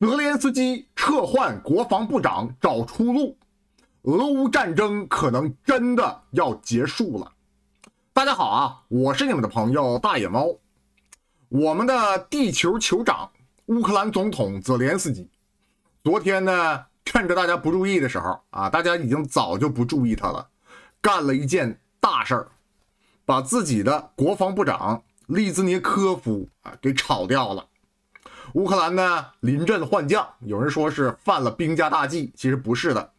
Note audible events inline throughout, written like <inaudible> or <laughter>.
泽连斯基撤换国防部长，找出路，俄乌战争可能真的要结束了。大家好啊，我是你们的朋友大野猫。我们的地球酋长乌克兰总统泽连斯基，昨天呢，趁着大家不注意的时候啊，大家已经早就不注意他了，干了一件大事儿，把自己的国防部长利兹尼科夫啊给炒掉了。乌克兰呢，临阵换将，有人说是犯了兵家大忌，其实不是的，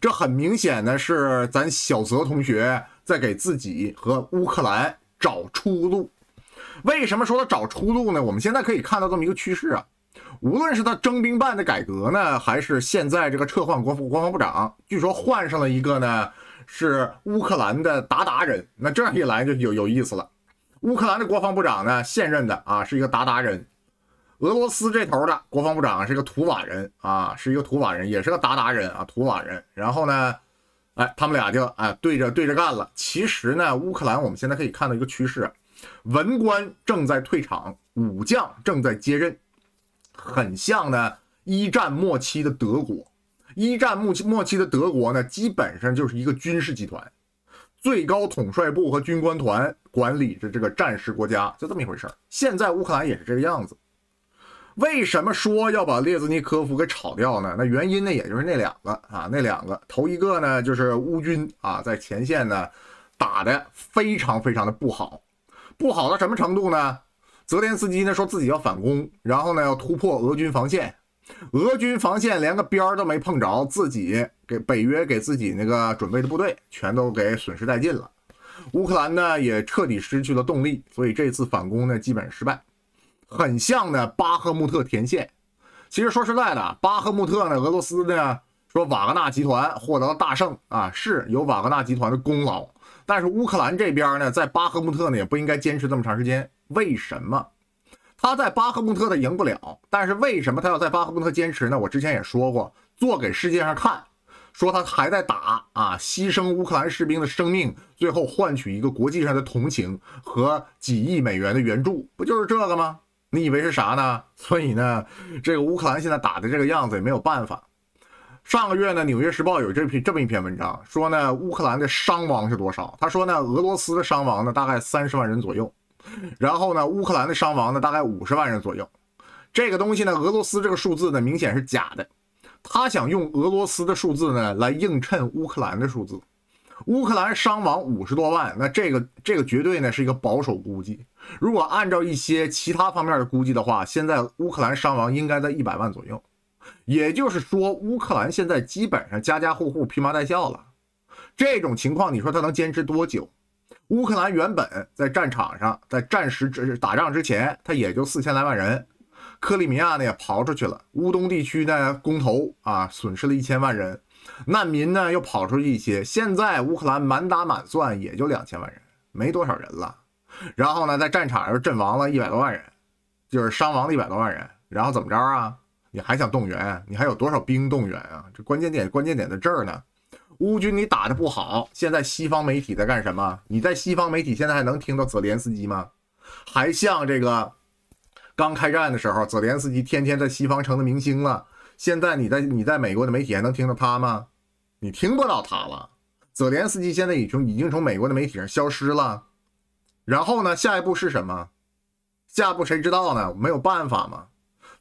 这很明显呢是咱小泽同学在给自己和乌克兰找出路。为什么说他找出路呢？我们现在可以看到这么一个趋势啊，无论是他征兵办的改革呢，还是现在这个撤换国防国防部长，据说换上了一个呢，是乌克兰的鞑靼人。那这样一来就有有意思了，乌克兰的国防部长呢，现任的啊，是一个鞑靼人。俄罗斯这头的国防部长是个土瓦人啊，是一个土瓦人，也是个鞑靼人啊，土瓦人。然后呢，哎，他们俩就哎对着对着干了。其实呢，乌克兰我们现在可以看到一个趋势：文官正在退场，武将正在接任，很像呢一战末期的德国。一战末期末期的德国呢，基本上就是一个军事集团，最高统帅部和军官团管理着这个战时国家，就这么一回事现在乌克兰也是这个样子。为什么说要把列兹尼科夫给炒掉呢？那原因呢，也就是那两个啊，那两个。头一个呢，就是乌军啊，在前线呢，打的非常非常的不好，不好到什么程度呢？泽连斯基呢，说自己要反攻，然后呢，要突破俄军防线，俄军防线连个边儿都没碰着，自己给北约给自己那个准备的部队全都给损失殆尽了，乌克兰呢，也彻底失去了动力，所以这次反攻呢，基本失败。很像的巴赫穆特前线，其实说实在的，巴赫穆特呢，俄罗斯呢说瓦格纳集团获得了大胜啊，是有瓦格纳集团的功劳。但是乌克兰这边呢，在巴赫穆特呢也不应该坚持这么长时间。为什么他在巴赫穆特他赢不了？但是为什么他要在巴赫穆特坚持呢？我之前也说过，做给世界上看，说他还在打啊，牺牲乌克兰士兵的生命，最后换取一个国际上的同情和几亿美元的援助，不就是这个吗？你以为是啥呢？<laughs> 所以呢，这个乌克兰现在打的这个样子也没有办法。上个月呢，《纽约时报》有这篇这么一篇文章，说呢，乌克兰的伤亡是多少？他说呢，俄罗斯的伤亡呢大概三十万人左右，然后呢，乌克兰的伤亡呢大概五十万人左右。这个东西呢，俄罗斯这个数字呢明显是假的，他想用俄罗斯的数字呢来映衬乌克兰的数字。乌克兰伤亡五十多万，那这个这个绝对呢是一个保守估计。如果按照一些其他方面的估计的话，现在乌克兰伤亡应该在一百万左右。也就是说，乌克兰现在基本上家家户户披麻戴孝了。这种情况，你说他能坚持多久？乌克兰原本在战场上，在战时之打仗之前，他也就四千来万人。克里米亚呢也刨出去了，乌东地区呢公投啊，损失了一千万人。难民呢又跑出去一些，现在乌克兰满打满算也就两千万人，没多少人了。然后呢，在战场上阵亡了一百多万人，就是伤亡了一百多万人。然后怎么着啊？你还想动员？你还有多少兵动员啊？这关键点关键点在这儿呢。乌军你打的不好，现在西方媒体在干什么？你在西方媒体现在还能听到泽连斯基吗？还像这个刚开战的时候，泽连斯基天天在西方成的明星了。现在你在你在美国的媒体还能听到他吗？你听不到他了。泽连斯基现在已经已经从美国的媒体上消失了。然后呢？下一步是什么？下一步谁知道呢？没有办法嘛。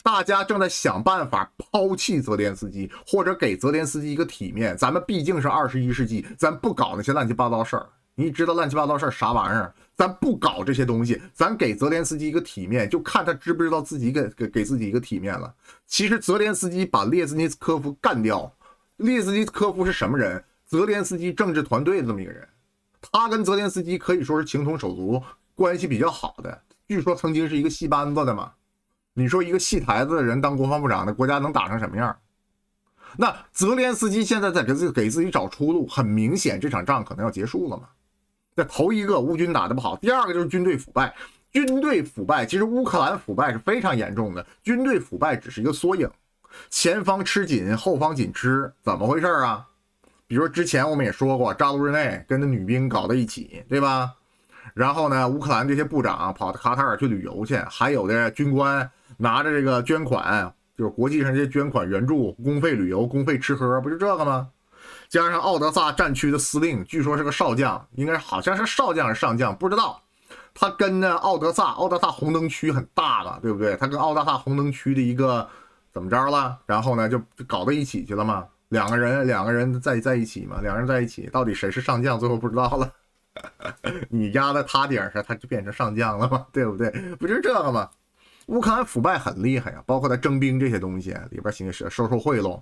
大家正在想办法抛弃泽连斯基，或者给泽连斯基一个体面。咱们毕竟是二十一世纪，咱不搞那些乱七八糟事儿。你知道乱七八糟事儿啥玩意儿？咱不搞这些东西，咱给泽连斯基一个体面，就看他知不知道自己给给给自己一个体面了。其实泽连斯基把列兹尼科夫干掉，列兹尼科夫是什么人？泽连斯基政治团队的这么一个人，他跟泽连斯基可以说是情同手足，关系比较好的。据说曾经是一个戏班子的嘛，你说一个戏台子的人当国防部长，那国家能打成什么样？那泽连斯基现在在给自给自己找出路，很明显这场仗可能要结束了嘛。这头一个，乌军打得不好；第二个就是军队腐败。军队腐败，其实乌克兰腐败是非常严重的。军队腐败只是一个缩影。前方吃紧，后方紧吃，怎么回事啊？比如之前我们也说过，扎卢日内跟那女兵搞在一起，对吧？然后呢，乌克兰这些部长跑到卡塔尔去旅游去，还有的军官拿着这个捐款，就是国际上这些捐款援助公费旅游、公费吃喝，不就这个吗？加上奥德萨战区的司令，据说是个少将，应该好像是少将还是上将，不知道。他跟呢奥德萨，奥德萨红灯区很大的，对不对？他跟奥德萨红灯区的一个怎么着了？然后呢就搞到一起去了嘛，两个人两个人在在一起嘛，两个人在一起到底谁是上将？最后不知道了。<laughs> 你压在他顶上，他就变成上将了嘛，对不对？不就是这个吗？乌克兰腐败很厉害啊，包括他征兵这些东西里边，行式收受贿赂。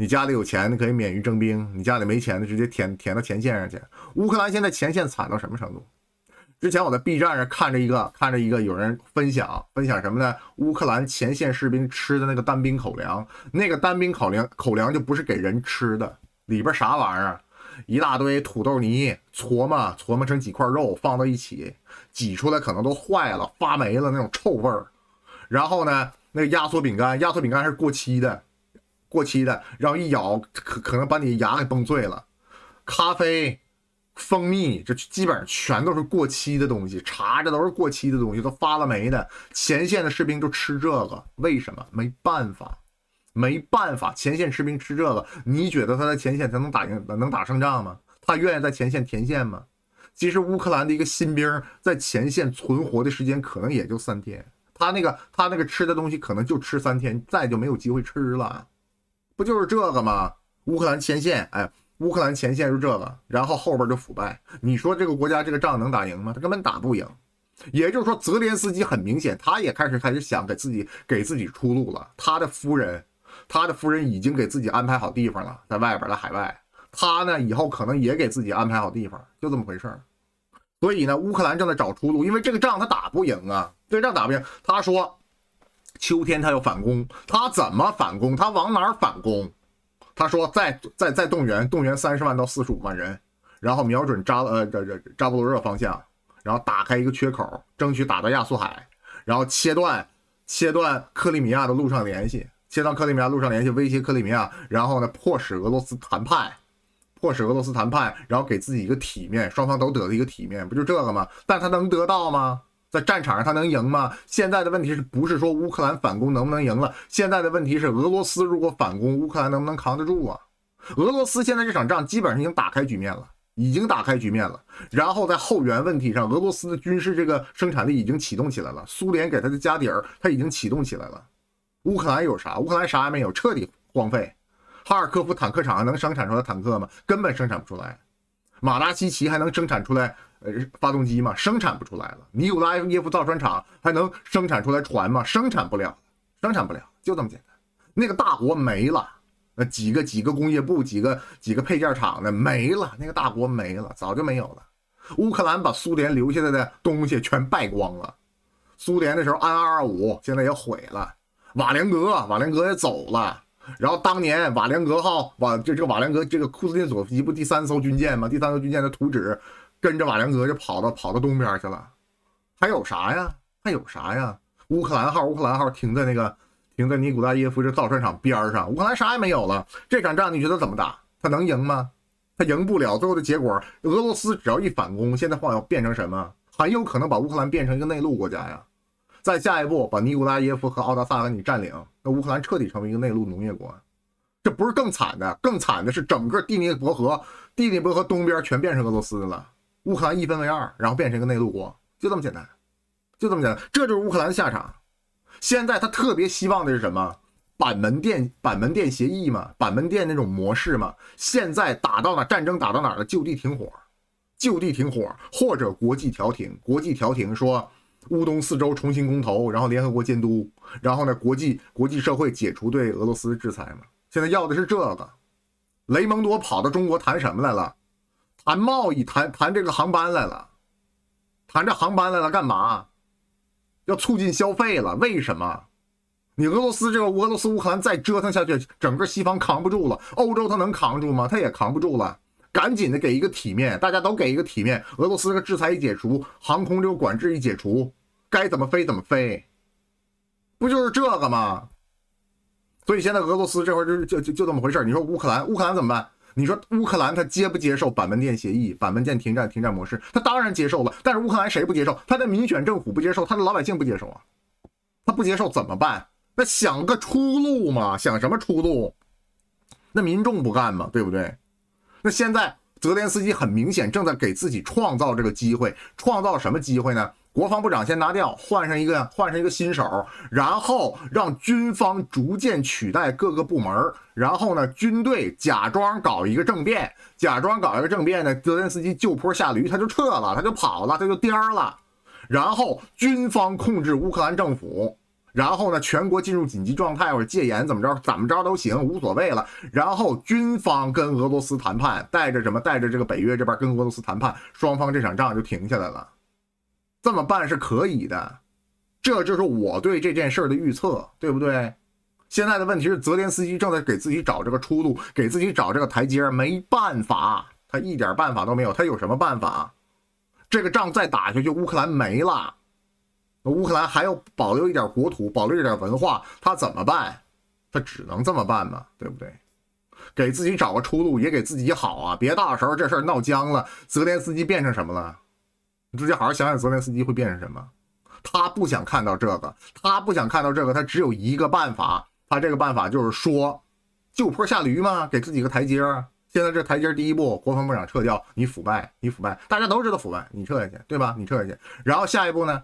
你家里有钱的可以免于征兵，你家里没钱的直接填填到前线上去。乌克兰现在前线惨到什么程度？之前我在 B 站上看着一个看着一个有人分享分享什么呢？乌克兰前线士兵吃的那个单兵口粮，那个单兵口粮口粮就不是给人吃的，里边啥玩意儿？一大堆土豆泥，琢磨琢磨成几块肉放到一起，挤出来可能都坏了，发霉了那种臭味儿。然后呢，那个压缩饼干，压缩饼干是过期的。过期的，然后一咬，可可能把你牙给崩碎了。咖啡、蜂蜜，这基本上全都是过期的东西。茶这都是过期的东西，都发了霉的。前线的士兵就吃这个，为什么？没办法，没办法。前线士兵吃这个，你觉得他在前线才能打赢、能打胜仗吗？他愿意在前线前线吗？其实，乌克兰的一个新兵在前线存活的时间可能也就三天，他那个他那个吃的东西可能就吃三天，再就没有机会吃了。不就是这个吗？乌克兰前线，哎，乌克兰前线是这个，然后后边就腐败。你说这个国家这个仗能打赢吗？他根本打不赢。也就是说，泽连斯基很明显，他也开始开始想给自己给自己出路了。他的夫人，他的夫人已经给自己安排好地方了，在外边的海外。他呢，以后可能也给自己安排好地方，就这么回事儿。所以呢，乌克兰正在找出路，因为这个仗他打不赢啊，这仗打不赢。他说。秋天他要反攻，他怎么反攻？他往哪反攻？他说再再再动员，动员三十万到四十五万人，然后瞄准扎呃扎扎布罗热方向，然后打开一个缺口，争取打到亚速海，然后切断切断克里米亚的路上联系，切断克里米亚路上联系，威胁克里米亚，然后呢，迫使俄罗斯谈判，迫使俄罗斯谈判，然后给自己一个体面，双方都得了一个体面，不就这个吗？但他能得到吗？在战场上他能赢吗？现在的问题是不是说乌克兰反攻能不能赢了？现在的问题是俄罗斯如果反攻，乌克兰能不能扛得住啊？俄罗斯现在这场仗基本上已经打开局面了，已经打开局面了。然后在后援问题上，俄罗斯的军事这个生产力已经启动起来了，苏联给他的家底儿他已经启动起来了。乌克兰有啥？乌克兰啥也没有，彻底荒废。哈尔科夫坦克厂能生产出来坦克吗？根本生产不出来。马达西奇还能生产出来？呃，发动机嘛，生产不出来了。尼古拉耶夫造船厂还能生产出来船吗？生产不了，生产不了，就这么简单。那个大国没了，那 <laughs> 几个几个工业部、几个几个配件厂呢，没了。那个大国没了，早就没有了。乌克兰把苏联留下来的东西全败光了。苏联那时候安二二五，现在也毁了。瓦良格，瓦良格也走了。然后当年瓦良格号，瓦这这个瓦良格这个库兹涅佐夫不第三艘军舰吗？第三艘军舰的图纸。跟着瓦良格就跑到跑到东边去了，还有啥呀？还有啥呀？乌克兰号，乌克兰号停在那个停在尼古拉耶夫这造船厂边上。乌克兰啥也没有了。这场仗你觉得怎么打？他能赢吗？他赢不了。最后的结果，俄罗斯只要一反攻，现在话要变成什么？很有可能把乌克兰变成一个内陆国家呀。再下一步把尼古拉耶夫和奥德萨给你占领，那乌克兰彻底成为一个内陆农业国。这不是更惨的？更惨的是整个第聂伯河，第聂伯河东边全变成俄罗斯的了。乌克兰一分为二，然后变成一个内陆国，就这么简单，就这么简单，这就是乌克兰的下场。现在他特别希望的是什么？板门店、板门店协议嘛，板门店那种模式嘛。现在打到哪，战争打到哪了，就地停火，就地停火，或者国际调停，国际调停说乌东四周重新公投，然后联合国监督，然后呢，国际国际社会解除对俄罗斯制裁嘛。现在要的是这个。雷蒙多跑到中国谈什么来了？谈贸易，谈谈这个航班来了，谈这航班来了干嘛？要促进消费了？为什么？你俄罗斯这个俄罗斯乌克兰再折腾下去，整个西方扛不住了。欧洲他能扛住吗？他也扛不住了。赶紧的给一个体面，大家都给一个体面。俄罗斯这个制裁一解除，航空这个管制一解除，该怎么飞怎么飞，不就是这个吗？所以现在俄罗斯这会儿就就就就这么回事。你说乌克兰乌克兰怎么办？你说乌克兰他接不接受板门店协议、板门店停战停战模式？他当然接受了。但是乌克兰谁不接受？他的民选政府不接受，他的老百姓不接受啊！他不接受怎么办？那想个出路嘛？想什么出路？那民众不干嘛？对不对？那现在泽连斯基很明显正在给自己创造这个机会，创造什么机会呢？国防部长先拿掉，换上一个，换上一个新手，然后让军方逐渐取代各个部门。然后呢，军队假装搞一个政变，假装搞一个政变呢，泽连斯基就坡下驴，他就撤了，他就跑了，他就颠儿了。然后军方控制乌克兰政府，然后呢，全国进入紧急状态或者戒严，怎么着怎么着都行，无所谓了。然后军方跟俄罗斯谈判，带着什么带着这个北约这边跟俄罗斯谈判，双方这场仗就停下来了。这么办是可以的，这就是我对这件事儿的预测，对不对？现在的问题是泽连斯基正在给自己找这个出路，给自己找这个台阶没办法，他一点办法都没有。他有什么办法？这个仗再打下去，乌克兰没了，乌克兰还要保留一点国土，保留一点文化，他怎么办？他只能这么办嘛，对不对？给自己找个出路，也给自己好啊，别到时候这事儿闹僵了，泽连斯基变成什么了？你自己好好想想，泽连斯基会变成什么？他不想看到这个，他不想看到这个，他只有一个办法，他这个办法就是说，就坡下驴嘛，给自己个台阶儿。现在这台阶第一步，国防部长撤掉，你腐败，你腐败，大家都知道腐败，你撤下去，对吧？你撤下去，然后下一步呢？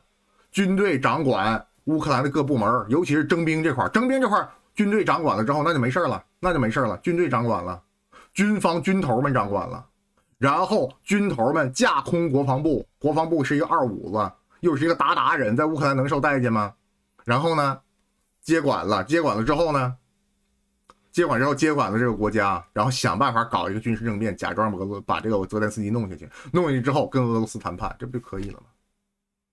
军队掌管乌克兰的各部门，尤其是征兵这块征兵这块军队掌管了之后，那就没事了，那就没事了，军队掌管了，军方军头们掌管了。然后军头们架空国防部，国防部是一个二五子，又是一个鞑靼人，在乌克兰能受待见吗？然后呢，接管了，接管了之后呢，接管之后接管了这个国家，然后想办法搞一个军事政变，假装把把这个泽连斯基弄下去，弄下去之后跟俄罗斯谈判，这不就可以了吗？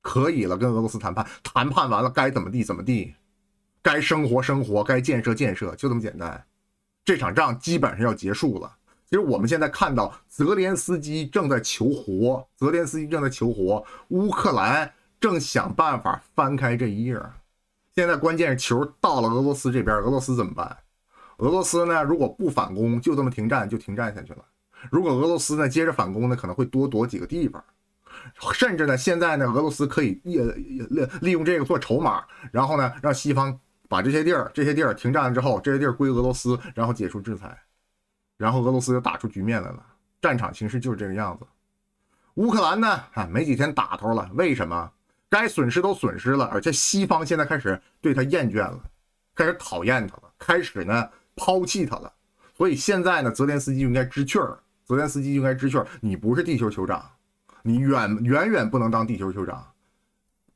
可以了，跟俄罗斯谈判，谈判完了该怎么地怎么地，该生活生活，该建设建设，就这么简单，这场仗基本上要结束了。其实我们现在看到泽连斯基正在求活，泽连斯基正在求活，乌克兰正想办法翻开这一页。现在关键是球到了俄罗斯这边，俄罗斯怎么办？俄罗斯呢？如果不反攻，就这么停战就停战下去了。如果俄罗斯呢接着反攻呢，可能会多夺几个地方，甚至呢现在呢俄罗斯可以也利利用这个做筹码，然后呢让西方把这些地儿、这些地儿停战了之后，这些地儿归俄罗斯，然后解除制裁。然后俄罗斯就打出局面来了，战场形势就是这个样子。乌克兰呢，啊，没几天打头了。为什么？该损失都损失了，而且西方现在开始对他厌倦了，开始讨厌他了，开始呢抛弃他了。所以现在呢，泽连斯基就应该知趣儿。泽连斯基应该知趣儿，你不是地球酋长，你远远远不能当地球酋长。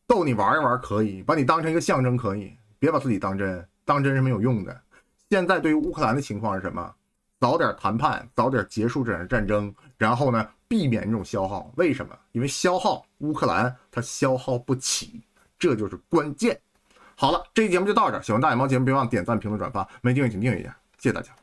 逗你玩一玩可以，把你当成一个象征可以，别把自己当真，当真是没有用的。现在对于乌克兰的情况是什么？早点谈判，早点结束这场战争，然后呢，避免这种消耗。为什么？因为消耗乌克兰，它消耗不起，这就是关键。好了，这期节目就到这。喜欢大眼猫节目，别忘点赞、评论、转发。没订阅请订阅一下，谢谢大家。